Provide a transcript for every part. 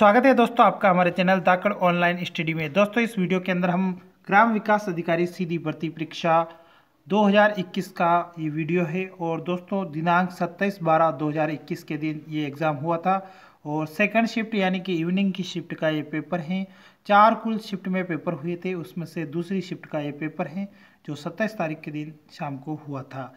स्वागत है दोस्तों आपका हमारे चैनल दाकड़ ऑनलाइन स्टडी में दोस्तों इस वीडियो के अंदर हम ग्राम विकास अधिकारी सीधी भर्ती परीक्षा 2021 का ये वीडियो है और दोस्तों दिनांक 27 बारह 2021 के दिन ये एग्ज़ाम हुआ था और सेकंड शिफ्ट यानी कि इवनिंग की शिफ्ट का ये पेपर है चार कुल शिफ्ट में पेपर हुए थे उसमें से दूसरी शिफ्ट का ये पेपर है जो सत्ताईस तारीख के दिन शाम को हुआ था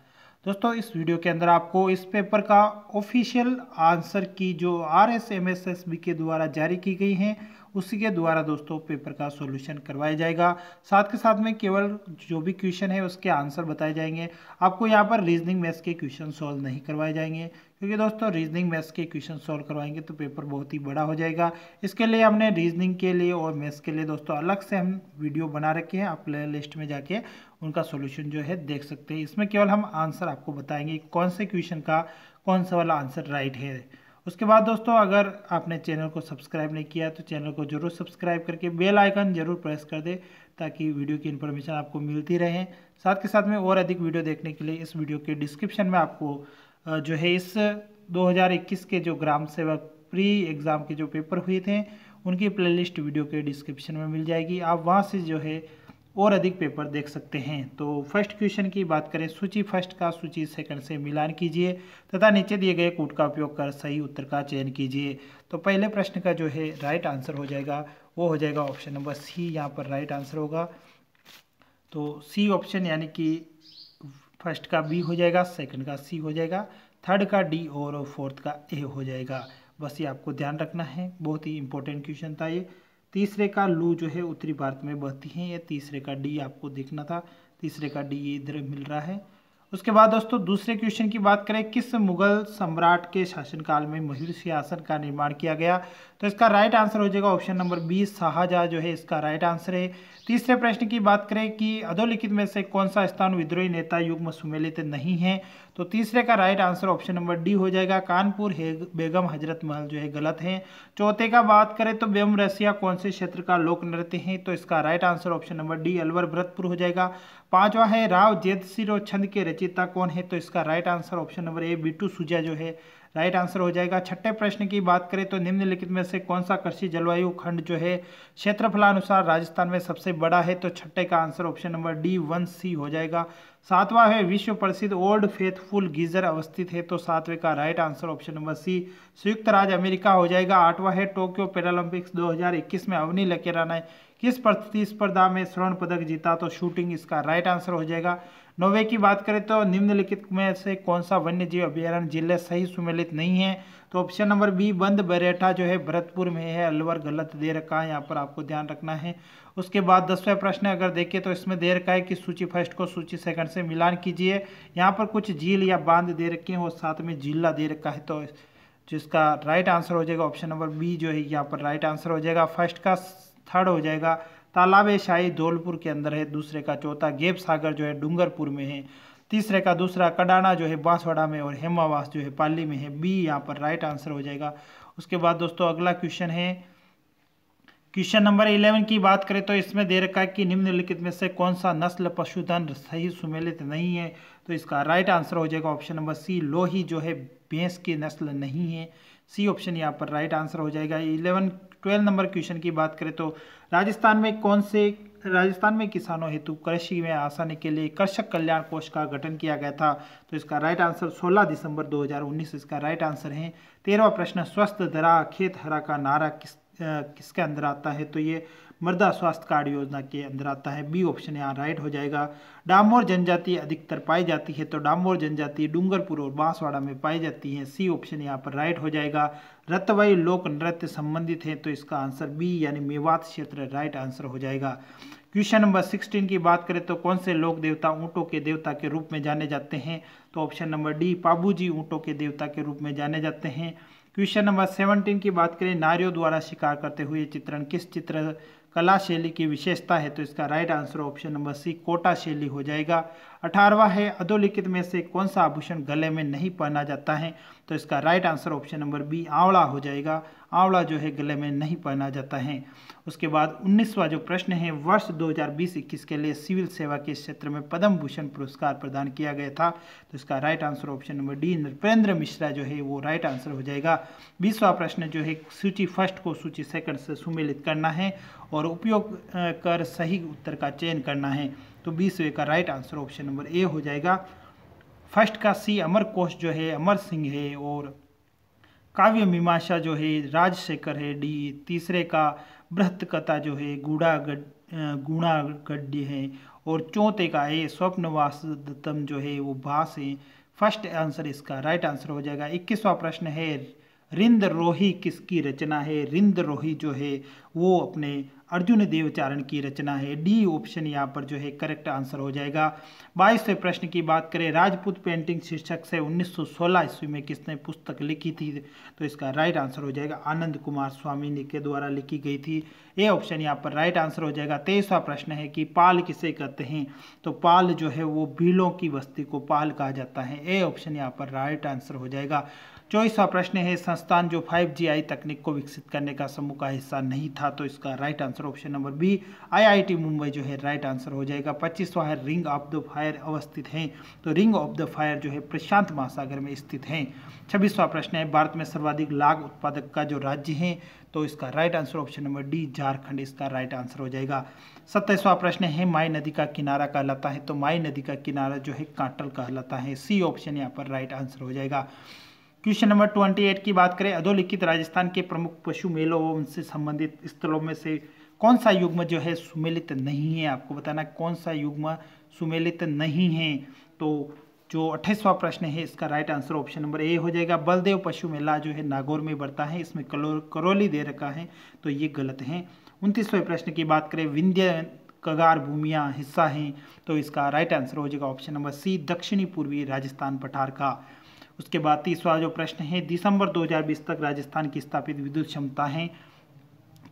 दोस्तों इस वीडियो के अंदर आपको इस पेपर का ऑफिशियल आंसर की जो R S M S S B के द्वारा जारी की गई है उसी के द्वारा दोस्तों पेपर का सॉल्यूशन करवाया जाएगा साथ के साथ में केवल जो भी क्वेश्चन है उसके आंसर बताए जाएंगे आपको यहाँ पर रीजनिंग मैथ्स के क्वेश्चन सॉल्व नहीं करवाए जाएंगे क्योंकि दोस्तों रीजनिंग मैथ्स के क्वेश्चन सॉल्व करवाएंगे तो पेपर बहुत ही बड़ा हो जाएगा इसके लिए हमने रीजनिंग के लिए और मैथ्स के लिए दोस्तों अलग से हम वीडियो बना रखे हैं आप प्ले लिस्ट में जाके उनका सोल्यूशन जो है देख सकते हैं इसमें केवल हम आंसर आपको बताएंगे कौन से क्वेश्चन का कौन सा वाला आंसर राइट है उसके बाद दोस्तों अगर आपने चैनल को सब्सक्राइब नहीं किया तो चैनल को जरूर सब्सक्राइब करके बेल आइकन जरूर प्रेस कर दे ताकि वीडियो की इन्फॉर्मेशन आपको मिलती रहे साथ के साथ में और अधिक वीडियो देखने के लिए इस वीडियो के डिस्क्रिप्शन में आपको जो है इस 2021 के जो ग्राम सेवक प्री एग्ज़ाम के जो पेपर हुए थे उनकी प्लेलिस्ट वीडियो के डिस्क्रिप्शन में मिल जाएगी आप वहाँ से जो है और अधिक पेपर देख सकते हैं तो फर्स्ट क्वेश्चन की बात करें सूची फर्स्ट का सूची सेकंड से मिलान कीजिए तथा नीचे दिए गए कूट का उपयोग कर सही उत्तर का चयन कीजिए तो पहले प्रश्न का जो है राइट आंसर हो जाएगा वो हो जाएगा ऑप्शन नंबर सी यहाँ पर राइट आंसर होगा तो सी ऑप्शन यानी कि फर्स्ट का बी हो जाएगा सेकंड का सी हो जाएगा थर्ड का डी और फोर्थ का ए हो जाएगा बस ये आपको ध्यान रखना है बहुत ही इंपॉर्टेंट क्वेश्चन था ये तीसरे का लू जो है उत्तरी भारत में बहती है ये तीसरे का डी आपको देखना था तीसरे का डी ये इधर मिल रहा है उसके बाद दोस्तों दूसरे क्वेश्चन की बात करें किस मुगल सम्राट के शासनकाल में मुगल सियासत का निर्माण किया गया तो इसका राइट आंसर हो जाएगा ऑप्शन नंबर बी शाहजहाँ जो है इसका राइट आंसर है तीसरे प्रश्न की बात करें कि अधोलिखित में से कौन सा स्थान विद्रोही नेता युग में सुमेलित नहीं है तो तीसरे का right answer option number D हो जाएगा कानपुर बेगम हजरत महल जो है गलत है चौथे का बात करें तो बेम रसिया कौन से क्षेत्र का लोक नृत्य है तो इसका right answer option number D Alwar Bharatpur हो जाएगा पांचवा है राव जेतसिर छंद के रचिता कौन है तो इसका right answer option number A बीटू सुजा जो है राइट आंसर हो जाएगा छठे प्रश्न की बात करें तो निम्नलिखित में से कौन सा कृषि जलवायु खंड जो है क्षेत्रफलानुसार राजस्थान में सबसे बड़ा है तो छठे का answer option number D one C हो जाएगा सातवां है विश्व प्रसिद्ध ओल्ड फेथफुल गीजर अवस्थित है तो सातवें का right answer option number C संयुक्त राज्य अमेरिका हो जाएगा आठवां है टोक्यो पैरालंपिक्स 2021 में अवनी लकेरा ने किस प्रतिस्पर्धा में स्वर्ण पदक जीता तो शूटिंग इसका राइट आंसर हो जाएगा नौवे की बात करें तो निम्नलिखित में से कौन सा वन्य जीव अभ्यारण्य जिले सही सुमेलित नहीं है तो ऑप्शन नंबर बी बंद बरेठा जो है भरतपुर में है अलवर गलत दे रखा है यहाँ पर आपको ध्यान रखना है उसके बाद दसवें प्रश्न अगर देखें तो इसमें दे रखा है कि सूची फर्स्ट को सूची सेकंड से मिलान कीजिए यहाँ पर कुछ झील या बांध दे रखे हैं और साथ में जिला दे रखा है तो जिसका राइट आंसर हो जाएगा ऑप्शन नंबर बी जो है यहाँ पर राइट आंसर हो जाएगा फर्स्ट का थर्ड हो जाएगा तालाब शाही धौलपुर के अंदर है दूसरे का चौथा गेप सागर जो है डूंगरपुर में है तीसरे का दूसरा कडाना जो है बांसवाड़ा में और हेमावास जो है पाली में है बी यहाँ पर राइट आंसर हो जाएगा उसके बाद दोस्तों अगला क्वेश्चन है क्वेश्चन नंबर इलेवन की बात करें तो इसमें दे रखा है कि निम्नलिखित में से कौन सा नस्ल पशुधन सही सुमेलित नहीं है तो इसका राइट आंसर हो जाएगा ऑप्शन नंबर सी लोही जो है भैंस की नस्ल नहीं है सी ऑप्शन यहाँ पर राइट आंसर हो जाएगा इलेवन ट्वेल्व नंबर क्वेश्चन की बात करें तो राजस्थान में कौन से राजस्थान में किसानों हेतु कृषि में आसानी के लिए कृषक कल्याण कोष का गठन किया गया था तो इसका राइट आंसर 16 दिसंबर 2019 इसका राइट आंसर है तेरहवा प्रश्न स्वस्थ दरा खेत हरा का नारा किस आ, किसके अंदर आता है तो ये मृदा स्वास्थ्य कार्ड योजना के अंदर आता है बी ऑप्शन यहाँ राइट हो जाएगा डामोर जनजाति अधिकतर पाई जाती है तो डामोर जनजाति डूंगरपुर और बांसवाड़ा में पाई जाती है सी ऑप्शन यहाँ पर राइट हो जाएगा रतवाई लोक नृत्य संबंधित है तो इसका आंसर बी यानी मेवात क्षेत्र राइट आंसर हो जाएगा क्वेश्चन नंबर सिक्सटीन की बात करें तो कौन से लोक देवता ऊँटों के देवता के रूप में जाने जाते हैं तो ऑप्शन नंबर डी पाबूजी ऊँटों के देवता के रूप में जाने जाते हैं क्वेश्चन नंबर सेवनटीन की बात करें नारियों द्वारा शिकार करते हुए चित्रण किस चित्र कला शैली की विशेषता है तो इसका right answer option number C Kota शैली हो जाएगा अठारवा है अधोलिखित में से कौन सा आभूषण गले में नहीं पहना जाता है तो इसका right answer option number B आंवला हो जाएगा आंवला जो है गले में नहीं पहना जाता है उसके बाद उन्नीसवा जो प्रश्न है वर्ष 2020-21 के लिए सिविल सेवा के क्षेत्र में पद्म भूषण पुरस्कार प्रदान किया गया था तो इसका right answer option number D Nripendra Mishra जो है वो राइट आंसर हो जाएगा बीसवा प्रश्न जो है सूची फर्स्ट को सूची सेकंड से सुमेलित करना है और उपयोग कर सही उत्तर का चयन करना है तो बीसवें का right answer option number A हो जाएगा फर्स्ट का सी अमर कोश जो है अमर सिंह है और काव्य मीमाशा जो है राजशेखर है डी तीसरे का बृहत कथा जो है गुड़ा गुणा गड्य है और चौथे का है स्वप्न जो है वो भाष है फर्स्ट आंसर इसका राइट आंसर हो जाएगा इक्कीसवा प्रश्न है रिंद रोही किसकी रचना है रिंद रोही जो है वो अपने अर्जुन देवचारण की रचना है डी ऑप्शन यहाँ पर जो है करेक्ट आंसर हो जाएगा बाईसवें प्रश्न की बात करें राजपूत पेंटिंग शीर्षक से 1916 ईस्वी में किसने पुस्तक लिखी थी तो इसका राइट आंसर हो जाएगा आनंद कुमार स्वामी ने के द्वारा लिखी गई थी ए ऑप्शन यहाँ पर राइट आंसर हो जाएगा तेईसवा प्रश्न है कि पाल किसे कहते हैं तो पाल जो है वो भीलों की बस्ती को पाल कहा जाता है ए ऑप्शन यहाँ पर राइट आंसर हो जाएगा चौबीसवा प्रश्न है संस्थान जो जी आई तकनीक को विकसित करने का समूह का हिस्सा नहीं था था तो इसका right answer option number B IIT Mumbai जो है राइट आंसर हो जाएगा पच्चीसवा है रिंग ऑफ द फायर अवस्थित हैं तो रिंग ऑफ द फायर जो है प्रशांत महासागर में स्थित हैं छब्बीसवा प्रश्न है भारत में सर्वाधिक लाग उत्पादक का जो राज्य है तो इसका right answer option number D Jharkhand इसका राइट आंसर हो जाएगा सत्ताईसवा प्रश्न है माई नदी का किनारा कहलाता है तो माई नदी का किनारा जो है कांटल कहलाता है सी ऑप्शन यहाँ पर राइट आंसर हो जाएगा क्वेश्चन नंबर ट्वेंटी एट की बात करें अधोलिखित राजस्थान के प्रमुख पशु मेलों व उनसे संबंधित स्थलों में से कौन सा युग्म जो है सुमेलित नहीं है आपको बताना कौन सा युग्म सुमेलित नहीं है तो जो अट्ठाईसवा प्रश्न है इसका right answer option number A हो जाएगा बलदेव पशु मेला जो है नागौर में बढ़ता है इसमें कलो करौली दे रखा है तो ये गलत है उनतीसवें प्रश्न की बात करें विंध्य कगार भूमिया हिस्सा हैं तो इसका राइट आंसर हो जाएगा ऑप्शन नंबर सी दक्षिणी पूर्वी राजस्थान पठार का उसके बाद तीसरा जो प्रश्न है दिसंबर 2020 तक राजस्थान की स्थापित विद्युत क्षमता है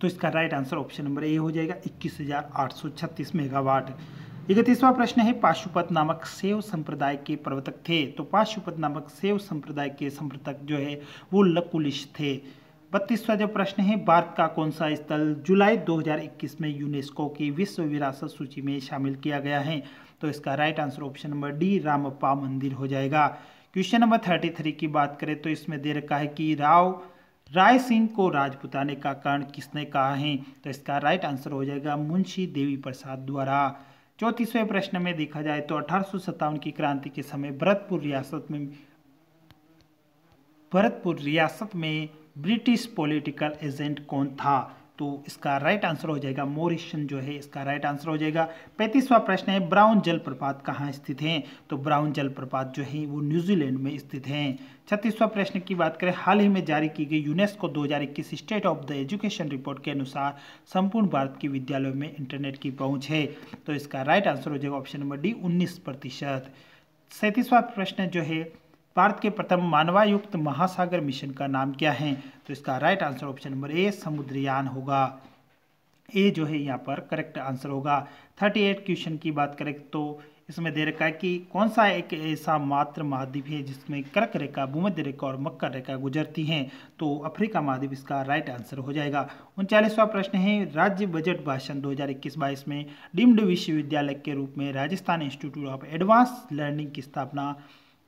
तो इसका right answer option number A हो जाएगा इक्कीस हजार आठ सौ छत्तीस मेगावाट इकतीसवा प्रश्न है पाशुपत नामक सेव संप्रदाय के प्रवर्तक थे तो पाशुपत नामक सेव संप्रदाय के संप्रतक जो है वो लकुलिश थे बत्तीसवा जो प्रश्न है भारत का कौन सा स्थल जुलाई 2021 में यूनेस्को की विश्व विरासत सूची में शामिल किया गया है तो इसका right answer option number D Ramappa मंदिर हो जाएगा क्वेश्चन नंबर थर्टी थ्री की बात करें तो इसमें दे रखा है कि राव राय सिंह को राजपुताने का कारण किसने कहा है तो इसका राइट आंसर हो जाएगा मुंशी देवी प्रसाद द्वारा चौंतीसवें प्रश्न में देखा जाए तो अठारह की क्रांति के समय भरतपुर रियासत में भरतपुर रियासत में ब्रिटिश पॉलिटिकल एजेंट कौन था तो इसका राइट आंसर हो जाएगा मोरिशन जो है इसका राइट आंसर हो जाएगा पैंतीसवा प्रश्न है ब्राउन जलप्रपात कहाँ स्थित हैं तो ब्राउन जलप्रपात जो है वो न्यूजीलैंड में स्थित हैं छत्तीसवा प्रश्न की बात करें हाल ही में जारी की गई यूनेस्को इक्कीस state of the education report के अनुसार संपूर्ण भारत के विद्यालयों में इंटरनेट की पहुंच है तो इसका राइट आंसर हो जाएगा ऑप्शन नंबर डी उन्नीस प्रतिशत सैंतीसवा प्रश्न जो है भारत के प्रथम मानवायुक्त महासागर मिशन का नाम क्या है तो इसका right answer option number A Samudrayaan होगा ए जो है यहाँ पर करेक्ट आंसर होगा थर्टी एट क्वेश्चन की बात करें तो इसमें दे रखा है कि कौन सा एक ऐसा मात्र महाद्वीप है जिसमें कर्क रेखा भूमध्य रेखा और मकर रेखा गुजरती हैं तो अफ्रीका महाद्वीप इसका राइट आंसर हो जाएगा उनचालीसवा प्रश्न है राज्य बजट भाषण 2021-22 में डीम्ड विश्वविद्यालय के रूप में Rajasthan institute of advance learning की स्थापना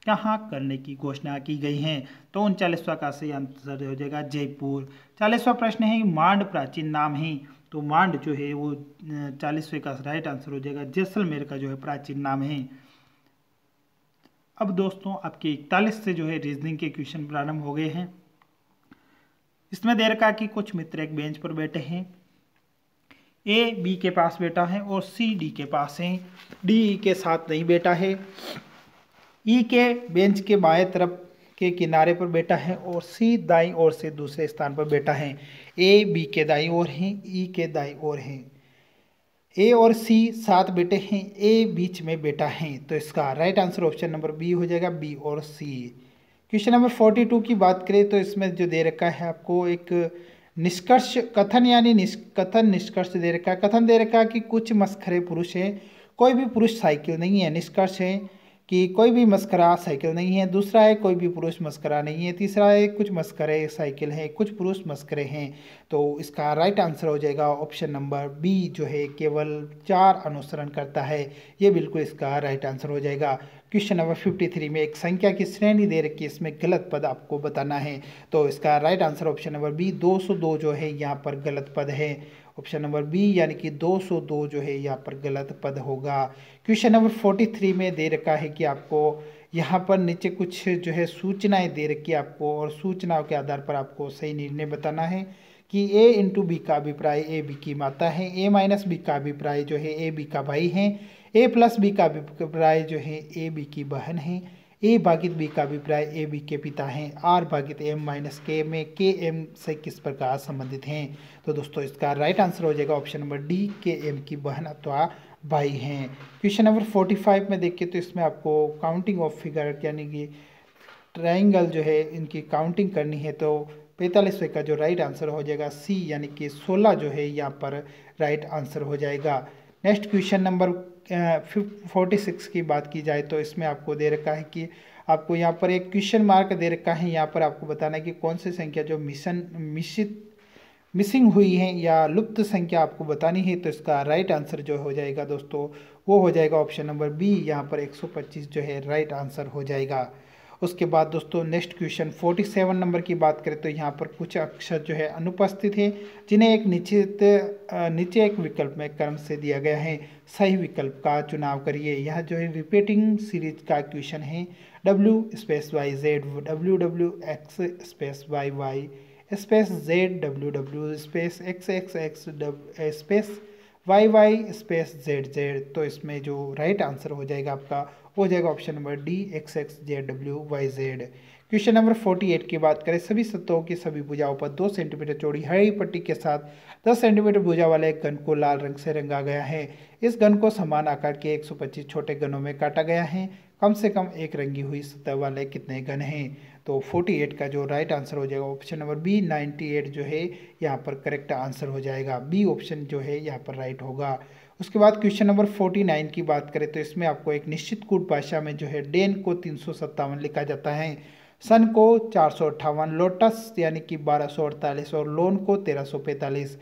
यहाँ करने की घोषणा की गई है तो उनचालीसवा का सही आंसर हो जाएगा जयपुर चालीसवा प्रश्न है मांड प्राचीन नाम है तो मांड जो है वो चालीसवें का राइट आंसर हो जाएगा जैसलमेर का जो है प्राचीन नाम है अब दोस्तों आपके इकतालीस से जो है रीजनिंग के क्वेश्चन प्रारंभ हो गए हैं इसमें देर का कि कुछ मित्र एक बेंच पर बैठे हैं ए बी के पास बैठा है और सी डी के पास है डी के साथ नहीं बैठा है ई के बेंच के बाएं तरफ के किनारे पर बैठा है और सी दाई ओर से दूसरे स्थान पर बैठा है ए बी के दाई ओर हैं ई के दाई ओर हैं ए और सी सात बेटे हैं ए बीच में बेटा है तो इसका right answer option number B हो जाएगा बी और C question number forty two की बात करें तो इसमें जो दे रखा है आपको एक निष्कर्ष कथन यानी निष् कथन निष्कर्ष दे रखा है कथन दे रखा है कि कुछ मस्खरे पुरुष हैं कोई भी पुरुष साइकिल नहीं है निष्कर्ष है कि कोई भी मस्करा साइकिल नहीं है दूसरा है कोई भी पुरुष मस्करा नहीं है तीसरा है कुछ मस्करे साइकिल हैं कुछ पुरुष मस्करे हैं तो इसका राइट आंसर हो जाएगा ऑप्शन नंबर बी जो है केवल चार अनुसरण करता है ये बिल्कुल इसका राइट आंसर हो जाएगा क्वेश्चन नंबर फिफ्टी थ्री में एक संख्या की श्रेणी दे रखी है इसमें गलत पद आपको बताना है तो इसका right answer option number B दो सौ दो जो है यहाँ पर गलत पद है ऑप्शन नंबर बी यानी कि 202 जो है यहाँ पर गलत पद होगा क्वेश्चन नंबर 43 में दे रखा है कि आपको यहाँ पर नीचे कुछ जो है सूचनाएं दे रखी है आपको और सूचनाओं के आधार पर आपको सही निर्णय बताना है कि ए इंटू बी का अभिप्राय ए बी की माता है ए माइनस बी का अभिप्राय जो है ए बी का भाई है ए प्लस बी का अभिप्राय जो है ए बी की बहन है ए भागित बी का अभिप्राय ए बी के पिता हैं आर भागित एम माइनस के में के एम से किस प्रकार संबंधित हैं तो दोस्तों इसका राइट आंसर हो जाएगा ऑप्शन नंबर डी के एम की बहन अथवा भाई हैं क्वेश्चन नंबर फोर्टी फाइव में देखिए तो इसमें आपको काउंटिंग ऑफ फिगर यानी कि ट्राइंगल जो है इनकी काउंटिंग करनी है तो पैंतालीसवें का जो राइट आंसर हो जाएगा सी यानी कि सोलह जो है यहाँ पर राइट आंसर हो जाएगा next question number forty six की बात की जाए तो इसमें आपको दे रखा है कि आपको यहाँ पर एक क्वेश्चन मार्क दे रखा है यहाँ पर आपको बताना है कि कौन सी संख्या जो मिशन मिश्रित मिसिंग हुई है या लुप्त संख्या आपको बतानी है तो इसका राइट आंसर जो हो जाएगा दोस्तों वो हो जाएगा ऑप्शन नंबर बी यहाँ पर 125 जो है राइट आंसर हो जाएगा उसके बाद दोस्तों नेक्स्ट क्वेश्चन 47 नंबर की बात करें तो यहाँ पर कुछ अक्षर जो है अनुपस्थित हैं जिन्हें एक निश्चित नीचे एक विकल्प में क्रम से दिया गया है सही विकल्प का चुनाव करिए यह जो है रिपीटिंग सीरीज का क्वेश्चन है W space Y Z W W X space Y Y space Z W W space X X X space Y Y space Z Z तो इसमें जो राइट आंसर हो जाएगा आपका वो हो जाएगा option number D X X J W Y Z question number forty eight की बात करें सभी सतहों की सभी भुजाओं पर दो सेंटीमीटर चौड़ी हरी पट्टी के साथ दस सेंटीमीटर भुजा वाले एक गन को लाल रंग से रंगा गया है इस गन को समान आकार के एक सौ पच्चीस छोटे गनों में काटा गया है कम से कम एक रंगी हुई सतह वाले कितने गन हैं तो 48 का जो राइट आंसर हो जाएगा ऑप्शन नंबर बी 98 जो है यहाँ पर करेक्ट आंसर हो जाएगा बी ऑप्शन जो है यहाँ पर राइट होगा उसके बाद क्वेश्चन नंबर फोर्टी नाइन की बात करें तो इसमें आपको एक निश्चित कूट भाषा में जो है डेन को तीन सौ सत्तावन लिखा जाता है सन को चार सौ अट्ठावन लोटस यानी कि बारह सौ अड़तालीस और लोन को तेरह सौ पैंतालीस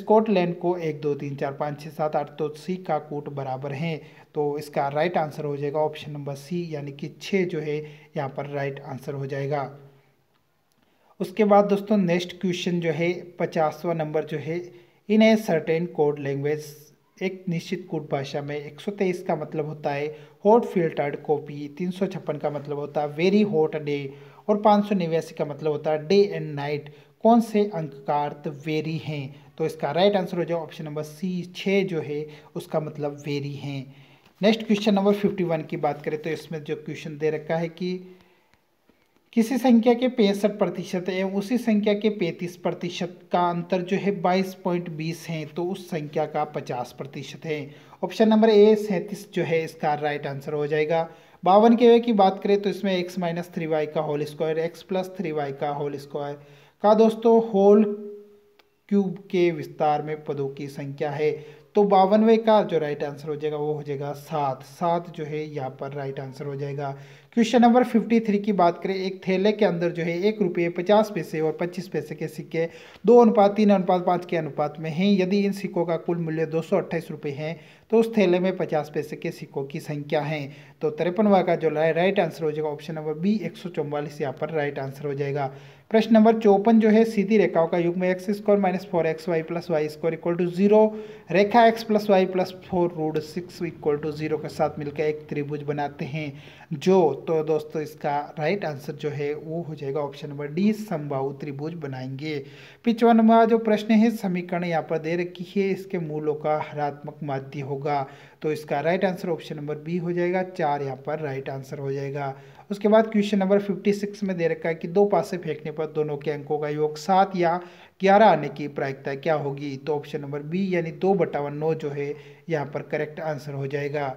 स्कॉटलैंड को एक दो तीन चार पाँच छः सात आठ तो सी का कूट बराबर है तो इसका राइट आंसर हो जाएगा ऑप्शन नंबर सी यानी कि छः जो है यहाँ पर राइट आंसर हो जाएगा उसके बाद दोस्तों नेक्स्ट क्वेश्चन जो है पचासवा नंबर जो है in a certain code language एक निश्चित कोड भाषा में 123 का मतलब होता है हॉट फिल्टर्ड कॉपी तीन का मतलब होता है वेरी हॉट डे और पाँच का मतलब होता है डे एंड नाइट कौन से अंक का अर्थ वेरी हैं तो इसका राइट आंसर हो जाए ऑप्शन नंबर सी छः जो है उसका मतलब वेरी हैं next question number fifty one की बात करें तो इसमें जो क्वेश्चन दे रखा है कि किसी संख्या के पैंसठ प्रतिशत एवं उसी संख्या के पैंतीस प्रतिशत का अंतर जो है बाईस पॉइंट बीस है तो उस संख्या का पचास प्रतिशत है ऑप्शन नंबर ए सैंतीस जो है इसका राइट आंसर हो जाएगा बावन के वे की बात करें तो इसमें एक्स माइनस थ्री वाई का whole square X plus three Y का होल स्क्वायर का दोस्तों होल क्यूब के विस्तार में पदों की संख्या है तो बावनवे का जो राइट आंसर हो जाएगा वो हो जाएगा सात सात जो है यहाँ पर राइट आंसर हो जाएगा क्वेश्चन नंबर फिफ्टी थ्री की बात करें एक थैले के अंदर जो है एक रुपये पचास पैसे और पच्चीस पैसे के सिक्के दो अनुपात तीन अनुपात पाँच के अनुपात में हैं यदि इन सिक्कों का कुल मूल्य दो सौ अट्ठाईस रुपये है तो उस थैले में पचास पैसे के सिक्कों की संख्या है तो तिरपनवा का जो राइट आंसर हो जाएगा ऑप्शन नंबर बी एक सौ चौवालीस यहाँ पर राइट आंसर हो जाएगा प्रश्न नंबर चौपन जो है सीधी रेखाओं का युग्म X square minus four X Y plus Y square equal to zero रेखा X plus Y plus four root six equal to zero के साथ मिलकर एक त्रिभुज बनाते हैं जो तो दोस्तों इसका राइट आंसर जो है वो हो जाएगा ऑप्शन नंबर डी संभाव त्रिभुज बनाएंगे पिछवा नंबर जो प्रश्न है समीकरण यहाँ पर दे रखी है इसके मूलों का हरात्मक माध्य होगा तो इसका right answer option number B हो जाएगा चार यहाँ पर राइट आंसर हो जाएगा उसके बाद क्वेश्चन नंबर फिफ्टी सिक्स में दे रखा है कि दो पासे फेंकने पर दोनों के अंकों का योग सात या ग्यारह आने की प्रायिकता क्या होगी तो ऑप्शन नंबर बी यानी दो बटावन नौ जो है यहाँ पर करेक्ट आंसर हो जाएगा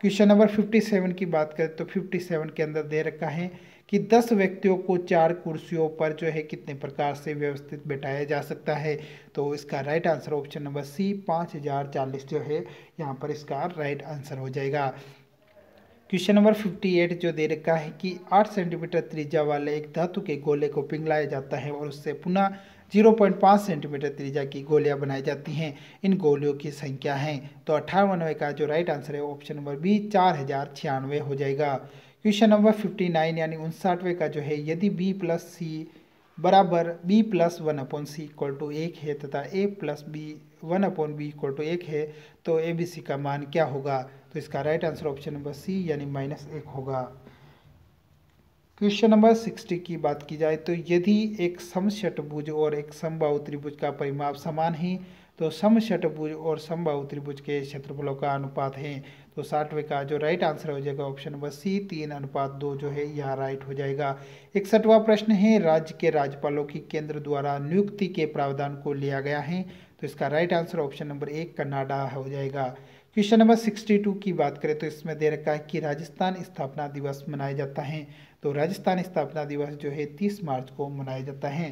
क्वेश्चन नंबर फिफ्टी सेवन की बात करें तो फिफ्टी सेवन के अंदर दे रखा है कि दस व्यक्तियों को चार कुर्सियों पर जो है कितने प्रकार से व्यवस्थित बैठाया जा सकता है तो इसका right answer option number C पाँच हज़ार चालीस जो है यहाँ पर इसका राइट आंसर हो जाएगा क्वेश्चन नंबर 58 जो दे रखा है कि 8 सेंटीमीटर त्रिज्या वाले एक धातु के गोले को पिघलाया जाता है और उससे पुनः 0.5 सेंटीमीटर त्रिज्या की गोलियां बनाई जाती हैं इन गोलियों की संख्या है तो अठारहवें का जो राइट आंसर है ऑप्शन नंबर बी चार हो जाएगा क्वेश्चन नंबर 59 यानी उनसाठवें का जो है यदि बी प्लस सी बराबर B plus one upon C equal to एक है तथा A plus B one upon B equal to एक है तो ए बी सी का मान क्या होगा तो इसका right answer option number C यानी माइनस एक होगा क्वेश्चन नंबर सिक्सटी की बात की जाए तो यदि एक समषटभुज और एक समबाहु त्रिभुज का परिमाप समान है तो समषटभुज और समबाहु त्रिभुज के क्षेत्रफलों का अनुपात है तो साठवें का जो राइट आंसर हो जाएगा ऑप्शन नंबर सी तीन अनुपात दो जो है यह राइट हो जाएगा इकसठवा प्रश्न है राज्य के राज्यपालों की केंद्र द्वारा नियुक्ति के प्रावधान को लिया गया है तो इसका राइट आंसर ऑप्शन नंबर एक कनाडा हो जाएगा क्वेश्चन नंबर सिक्सटी टू की बात करें तो इसमें दे रखा है कि राजस्थान स्थापना दिवस मनाया जाता है तो राजस्थान स्थापना दिवस जो है तीस मार्च को मनाया जाता है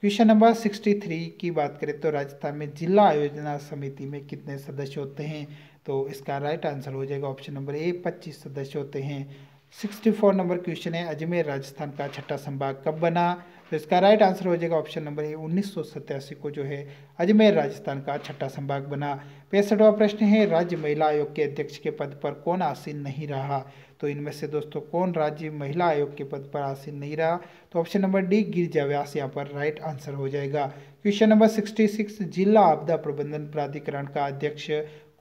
क्वेश्चन नंबर सिक्सटी थ्री की बात करें तो राजस्थान में जिला आयोजना समिति में कितने सदस्य होते हैं तो इसका राइट आंसर हो जाएगा ऑप्शन नंबर ए पच्चीस सदस्य होते हैं सिक्सटी फोर नंबर क्वेश्चन है अजमेर राजस्थान का छठा संभाग कब बना तो इसका राइट आंसर हो जाएगा ऑप्शन नंबर ए उन्नीस को जो है अजमेर राजस्थान का छठा संभाग बना पैंसठवा प्रश्न है राज्य महिला आयोग के अध्यक्ष के पद पर कौन आसीन नहीं रहा तो इनमें से दोस्तों कौन राज्य महिला आयोग के पद पर आसीन नहीं रहा तो option number D Girija Vyas यहाँ पर राइट आंसर हो जाएगा क्वेश्चन नंबर सिक्सटी सिक्स जिला आपदा प्रबंधन प्राधिकरण का अध्यक्ष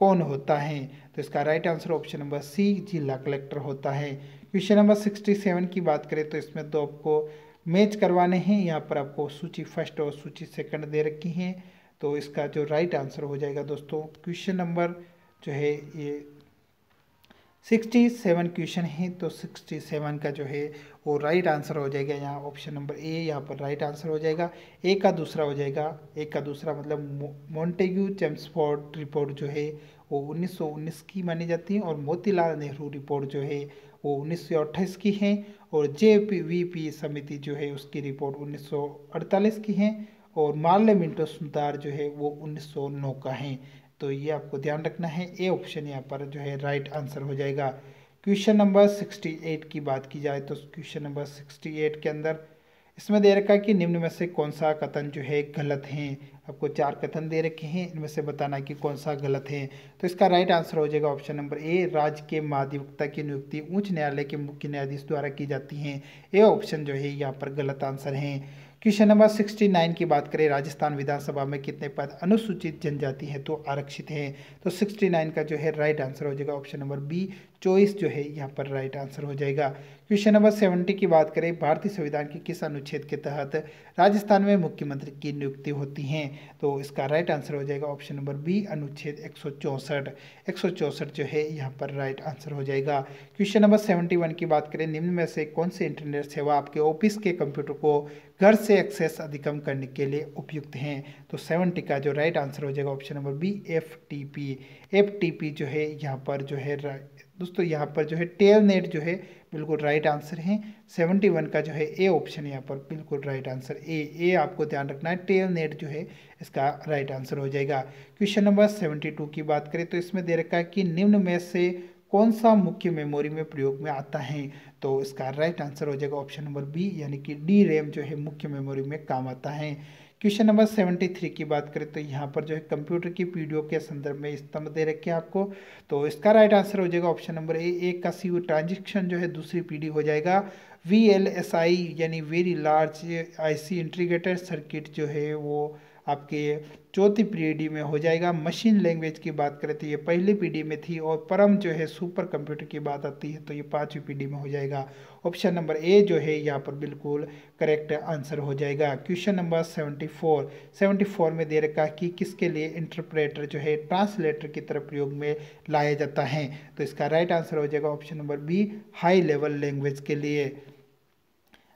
कौन होता है तो इसका right answer option number C जिला कलेक्टर होता है क्वेश्चन नंबर सिक्सटी सेवन की बात करें तो इसमें तो आपको मैच करवाने हैं यहाँ पर आपको सूची फर्स्ट और सूची सेकंड दे रखी हैं तो इसका जो राइट आंसर हो जाएगा दोस्तों क्वेश्चन नंबर जो है ये सिक्सटी सेवन क्वेश्चन है तो सिक्सटी सेवन का जो है वो राइट आंसर हो जाएगा यहाँ ऑप्शन नंबर ए यहाँ पर राइट आंसर हो जाएगा ए का दूसरा हो जाएगा ए का दूसरा मतलब मोन्टेग्यू चेम्सफोर्ड रिपोर्ट जो है वो 1919 की मानी जाती है और मोतीलाल नेहरू रिपोर्ट जो है वो उन्नीस की है और जे वी पी समिति जो है उसकी रिपोर्ट अड़तालीस की है और मार्ले मिंटो सुनतार जो है वो नौ का है तो ये आपको ध्यान रखना है ए ऑप्शन यहाँ पर जो है राइट right आंसर हो जाएगा क्वेश्चन नंबर सिक्सटी एट की बात की जाए तो क्वेश्चन नंबर सिक्सटी एट के अंदर इसमें दे रखा है कि निम्न में से कौन सा कथन जो है गलत है आपको चार कथन दे रखे हैं इनमें से बताना है कि कौन सा गलत है तो इसका राइट आंसर हो जाएगा ऑप्शन नंबर ए राज्य के महाधिवक्ता की नियुक्ति उच्च न्यायालय के मुख्य न्यायाधीश द्वारा की जाती है ए ऑप्शन जो है यहाँ पर गलत आंसर है क्वेश्चन नंबर 69 की बात करें राजस्थान विधानसभा में कितने पद अनुसूचित जनजाति हैं तो आरक्षित हैं तो 69 का जो है राइट आंसर हो जाएगा ऑप्शन नंबर बी चॉइस जो है यहाँ पर राइट आंसर हो जाएगा क्वेश्चन नंबर सेवेंटी की बात करें भारतीय संविधान के किस अनुच्छेद के तहत राजस्थान में मुख्यमंत्री की नियुक्ति होती है तो इसका राइट आंसर हो जाएगा ऑप्शन नंबर बी अनुच्छेद एक सौ चौसठ एक सौ चौसठ जो है यहाँ पर राइट आंसर हो जाएगा क्वेश्चन नंबर सेवेंटी वन की बात करें निम्न में से कौन सी इंटरनेट सेवा आपके ऑफिस के कंप्यूटर को घर से एक्सेस अधिकम करने के लिए उपयुक्त हैं तो सेवेंटी का जो राइट आंसर हो जाएगा option number B F T P F T P जो है यहाँ पर जो है दोस्तों यहाँ पर जो है टेल नेट जो है बिल्कुल राइट आंसर है सेवेंटी वन का जो है ए ऑप्शन यहाँ पर बिल्कुल राइट आंसर ए ए आपको ध्यान रखना है टेल नेट जो है इसका राइट आंसर हो जाएगा क्वेश्चन नंबर सेवेंटी टू की बात करें तो इसमें दे रखा है कि निम्न में से कौन सा मुख्य मेमोरी में प्रयोग में आता है तो इसका राइट आंसर हो जाएगा ऑप्शन नंबर बी यानी कि डी रैम जो है मुख्य मेमोरी में काम आता है क्वेश्चन नंबर सेवेंटी थ्री की बात करें तो यहाँ पर जो है कंप्यूटर की पीडीओ के संदर्भ में स्तंभ दे रखे हैं आपको तो इसका राइट आंसर हो जाएगा ऑप्शन नंबर ए एक का सी ट्रांजेक्शन जो है दूसरी पीडी हो जाएगा वी एल एस आई यानी very large I C circuit जो है वो आपके चौथी पीढ़ी में हो जाएगा मशीन लैंग्वेज की बात करें तो ये पहली पीढ़ी में थी और परम जो है सुपर कंप्यूटर की बात आती है तो ये पाँचवीं पीढ़ी में हो जाएगा ऑप्शन नंबर ए जो है यहाँ पर बिल्कुल करेक्ट आंसर हो जाएगा question number seventy four seventy four में दे रखा कि किसके लिए इंटरप्रेटर जो है ट्रांसलेटर की तरह प्रयोग में लाया जाता है तो इसका राइट आंसर हो जाएगा option number B high level language के लिए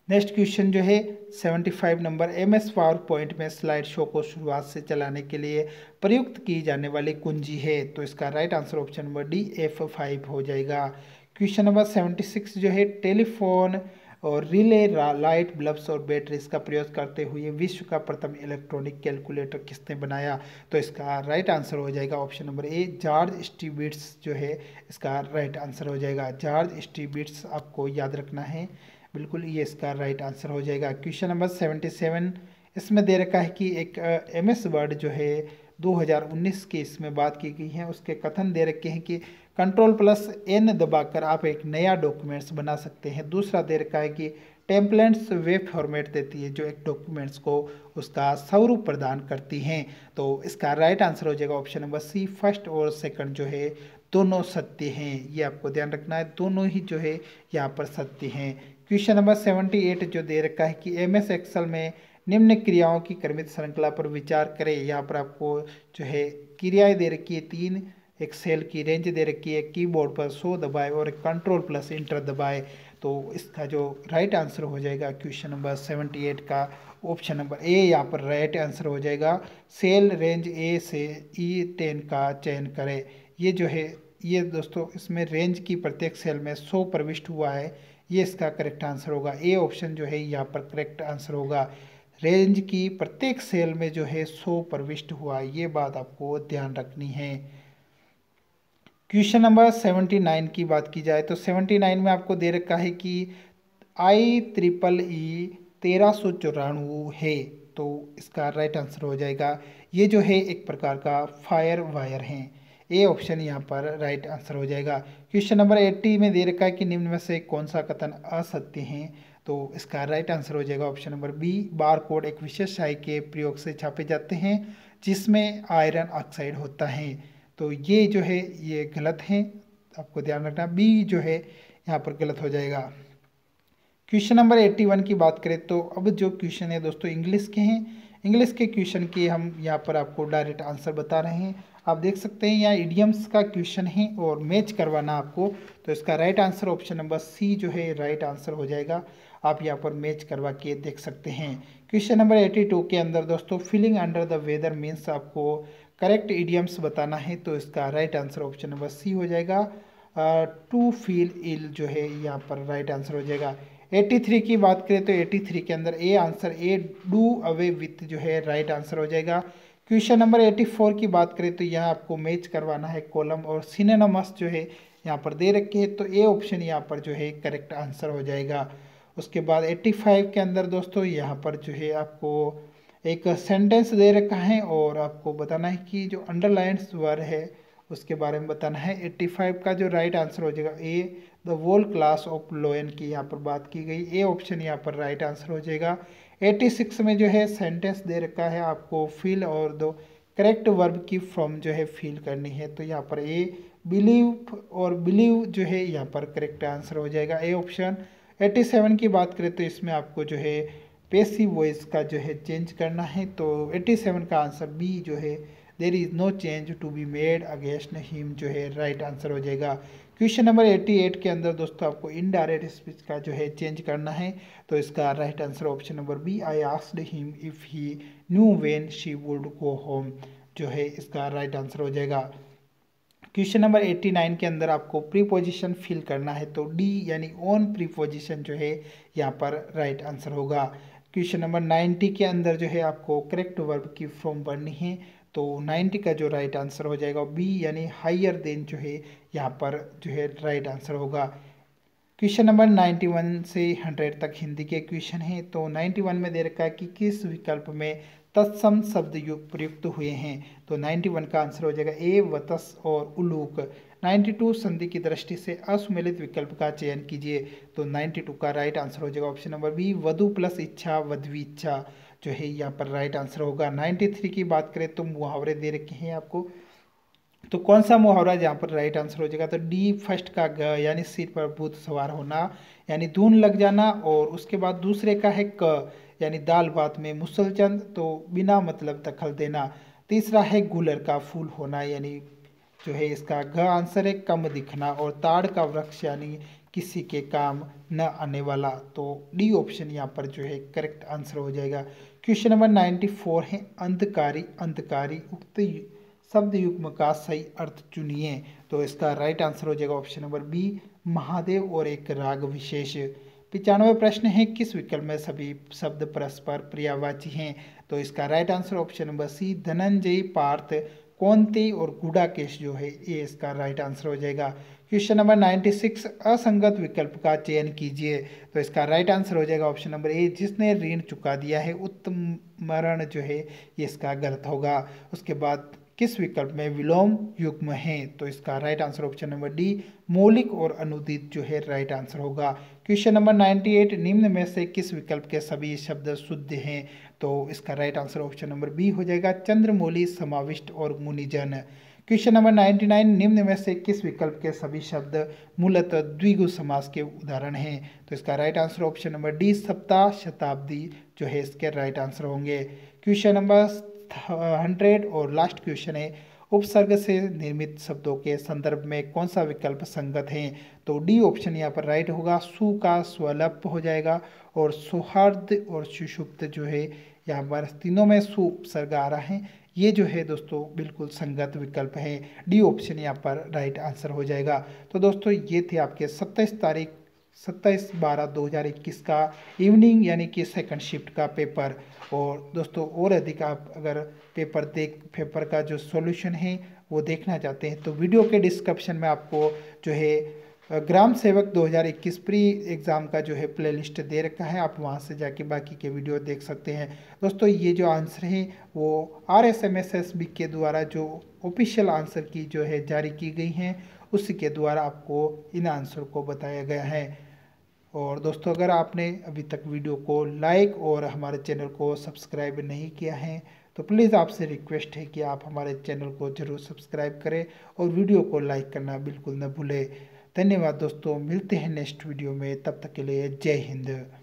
नेक्स्ट क्वेश्चन जो है seventy five number M S power point में स्लाइड शो को शुरुआत से चलाने के लिए प्रयुक्त की जाने वाली कुंजी है तो इसका right answer option number D F five हो जाएगा क्वेश्चन नंबर सेवेंटी सिक्स जो है टेलीफोन और रिले लाइट ब्लब्स और बैटरीज का प्रयोग करते हुए विश्व का प्रथम इलेक्ट्रॉनिक कैलकुलेटर किसने बनाया तो इसका राइट आंसर हो जाएगा option number A George Stibitz जो है इसका राइट आंसर हो जाएगा जॉर्ज स्टीबिट्स आपको याद रखना है बिल्कुल ये इसका राइट आंसर हो जाएगा क्वेश्चन नंबर सेवेंटी सेवन इसमें दे रखा है कि एक एम एस वर्ड जो है 2019 के इसमें बात की गई है उसके कथन दे रखे हैं कि कंट्रोल प्लस एन दबाकर आप एक नया डॉक्यूमेंट्स बना सकते हैं दूसरा दे रखा है कि टेम्पलेट्स वे फॉर्मेट देती है जो एक डॉक्यूमेंट्स को उसका स्वरूप प्रदान करती हैं तो इसका राइट आंसर हो जाएगा ऑप्शन नंबर सी फर्स्ट और सेकंड जो है दोनों सत्य हैं ये आपको ध्यान रखना है दोनों ही जो है यहाँ पर सत्य हैं क्वेश्चन नंबर सेवेंटी एट जो दे रखा है कि एम एस एक्सल में निम्न क्रियाओं की क्रमित श्रृंखला पर विचार करें यहाँ पर आपको जो है क्रियाएँ दे रखी है तीन एक सेल की रेंज दे रखी है कीबोर्ड पर सो दबाए और कंट्रोल प्लस इंटर दबाए तो इसका जो राइट आंसर हो जाएगा क्वेश्चन नंबर सेवेंटी एट का ऑप्शन नंबर ए यहाँ पर राइट आंसर हो जाएगा सेल रेंज ए से ई टेन का चयन करें ये जो है ये दोस्तों इसमें रेंज की प्रत्येक सेल में सो प्रविष्ट हुआ है ये इसका करेक्ट आंसर होगा ए ऑप्शन जो है यहाँ पर करेक्ट आंसर होगा रेंज की प्रत्येक सेल में जो है सो प्रविष्ट हुआ ये बात आपको ध्यान रखनी है क्वेश्चन नंबर सेवेंटी नाइन की बात की जाए तो सेवेंटी नाइन में आपको दे रखा है कि आई ट्रिपल ई तेरह सौ चौरानवे है तो इसका राइट आंसर हो जाएगा ये जो है एक प्रकार का फायर वायर है ए ऑप्शन यहाँ पर राइट आंसर हो जाएगा क्वेश्चन नंबर एट्टी में दे रखा है कि निम्न में से कौन सा कथन असत्य है तो इसका राइट आंसर हो जाएगा option number B bar code एक विशेष शाई के प्रयोग से छापे जाते हैं जिसमें आयरन ऑक्साइड होता है तो ये जो है ये गलत है आपको ध्यान रखना बी जो है यहाँ पर गलत हो जाएगा क्वेश्चन नंबर एट्टी वन की बात करें तो अब जो क्वेश्चन है दोस्तों इंग्लिश के हैं इंग्लिश के क्वेश्चन के हम यहाँ पर आपको डायरेक्ट आंसर बता रहे हैं आप देख सकते हैं यहाँ इडियम्स का क्वेश्चन है और मैच करवाना आपको तो इसका right answer option number C जो है राइट आंसर हो जाएगा आप यहाँ पर मैच करवा के देख सकते हैं क्वेश्चन नंबर एटी टू के अंदर दोस्तों feeling under the weather means आपको करेक्ट इडियम्स बताना है तो इसका right answer option number C हो जाएगा टू फील इल जो है यहाँ पर राइट आंसर हो जाएगा 83 की बात करें तो 83 के अंदर A answer A do away with जो है राइट आंसर हो जाएगा क्वेश्चन नंबर 84 की बात करें तो यह आपको मैच करवाना है कॉलम और सिनेमस जो है यहाँ पर दे रखे हैं तो ए ऑप्शन यहाँ पर जो है करेक्ट आंसर हो जाएगा उसके बाद 85 के अंदर दोस्तों यहाँ पर जो है आपको एक सेंटेंस दे रखा है और आपको बताना है कि जो अंडरलाइंस वर्ड है उसके बारे में बताना है 85 का जो राइट आंसर हो जाएगा A the whole class of lion की यहाँ पर बात की गई ए ऑप्शन यहाँ पर राइट आंसर हो जाएगा 86 में जो है सेंटेंस दे रखा है आपको फील और दो करेक्ट वर्ब की फॉर्म जो है फील करनी है तो यहाँ पर ए बिलीव और बिलीव जो है यहाँ पर करेक्ट आंसर हो जाएगा ए ऑप्शन एट्टी सेवन की बात करें तो इसमें आपको जो है पेसी वॉइस का जो है चेंज करना है तो एट्टी सेवन का आंसर बी जो है there is no change to be made against him जो है राइट right आंसर हो जाएगा क्वेश्चन नंबर एट्टी एट के अंदर दोस्तों आपको इनडायरेक्ट स्पीच का जो है चेंज करना है तो इसका right answer option number B I asked him if he knew when she would go home जो है इसका राइट right आंसर हो जाएगा क्वेश्चन नंबर एट्टी नाइन के अंदर आपको प्रीपोजिशन फिल करना है तो डी यानी ओन प्रीपोजिशन जो है यहाँ पर राइट right आंसर होगा क्वेश्चन नंबर नाइन्टी के अंदर जो है आपको करेक्ट वर्ब की फॉर्म भरनी है तो नाइन्टी का जो राइट right आंसर हो जाएगा बी यानी हायर देन जो है यहाँ पर जो है राइट right आंसर होगा क्वेश्चन नंबर 91 से 100 तक हिंदी के क्वेश्चन हैं तो 91 में दे रखा है कि किस विकल्प में तत्सम शब्द प्रयुक्त हुए हैं तो 91 का आंसर हो जाएगा ए वतस और उलूक 92 संधि की दृष्टि से असुमिलित विकल्प का चयन कीजिए तो 92 का राइट आंसर हो जाएगा ऑप्शन नंबर बी वधु प्लस इच्छा वधवी इच्छा जो है यहाँ पर राइट आंसर होगा 93 की बात करें तो मुहावरे दे रखे हैं आपको तो कौन सा मुहावरा जहाँ पर राइट आंसर हो जाएगा तो डी फर्स्ट का ग यानी सीट पर भूत सवार होना यानी धून लग जाना और उसके बाद दूसरे का है क यानी दाल भात में मुसलचंद तो बिना मतलब दखल देना तीसरा है गुलर का फूल होना यानी जो है इसका घ आंसर है कम दिखना और ताड़ का वृक्ष यानी किसी के काम न आने वाला तो डी ऑप्शन यहाँ पर जो है करेक्ट आंसर हो जाएगा क्वेश्चन नंबर नाइन्टी फोर है अंधकारी अंधकारी उक्त शब्द युग्म का सही अर्थ चुनिए तो इसका राइट आंसर हो जाएगा ऑप्शन नंबर बी महादेव और एक राग विशेष पिचानवे प्रश्न है किस विकल्प में सभी शब्द परस्पर प्रियावाची हैं तो इसका right answer option number C Dhananjay Parth कौनती और गुडाकेश जो है ये इसका राइट आंसर हो जाएगा क्वेश्चन नंबर 96 असंगत विकल्प का चयन कीजिए तो इसका राइट आंसर हो जाएगा ऑप्शन नंबर ए जिसने ऋण चुका दिया है उत्तमरण जो है ये इसका गलत होगा उसके बाद किस विकल्प में विलोम युग्म है तो इसका right answer option number D मौलिक और अनुदित जो है राइट आंसर होगा क्वेश्चन नंबर 98 निम्न में से किस विकल्प के सभी शब्द शुद्ध हैं तो इसका right answer option number B हो जाएगा चंद्रमौली समाविष्ट और मुनिजन क्वेश्चन नंबर 99 निम्न में से किस विकल्प के सभी शब्द मूलतः द्विगु समास के उदाहरण हैं तो इसका right answer option number D सप्ताह शताब्दी जो है इसके राइट आंसर होंगे क्वेश्चन नंबर हंड्रेड और लास्ट क्वेश्चन है उपसर्ग से निर्मित शब्दों के संदर्भ में कौन सा विकल्प संगत है तो डी ऑप्शन यहाँ पर राइट होगा सु का स्वलप हो जाएगा और सौहार्द और सुषुप्त जो है यहाँ पर तीनों में सु उपसर्ग आ रहा है ये जो है दोस्तों बिल्कुल संगत विकल्प है डी ऑप्शन यहाँ पर राइट आंसर हो जाएगा तो दोस्तों ये थे आपके सत्ताईस तारीख सत्ताईस बारह दो हज़ार इक्कीस का इवनिंग यानी कि सेकंड शिफ्ट का पेपर और दोस्तों और अधिक आप अगर पेपर देख पेपर का जो सॉल्यूशन है वो देखना चाहते हैं तो वीडियो के डिस्क्रिप्शन में आपको जो है ग्राम सेवक 2021 प्री एग्ज़ाम का जो है प्लेलिस्ट दे रखा है आप वहाँ से जाके बाकी के वीडियो देख सकते हैं दोस्तों ये जो आंसर हैं वो R S M S S B के द्वारा जो ऑफिशियल आंसर की जो है जारी की गई हैं उसके द्वारा आपको इन आंसर को बताया गया है और दोस्तों अगर आपने अभी तक वीडियो को लाइक और हमारे चैनल को सब्सक्राइब नहीं किया है तो प्लीज़ आपसे रिक्वेस्ट है कि आप हमारे चैनल को ज़रूर सब्सक्राइब करें और वीडियो को लाइक करना बिल्कुल न भूलें धन्यवाद दोस्तों मिलते हैं नेक्स्ट वीडियो में तब तक के लिए जय हिंद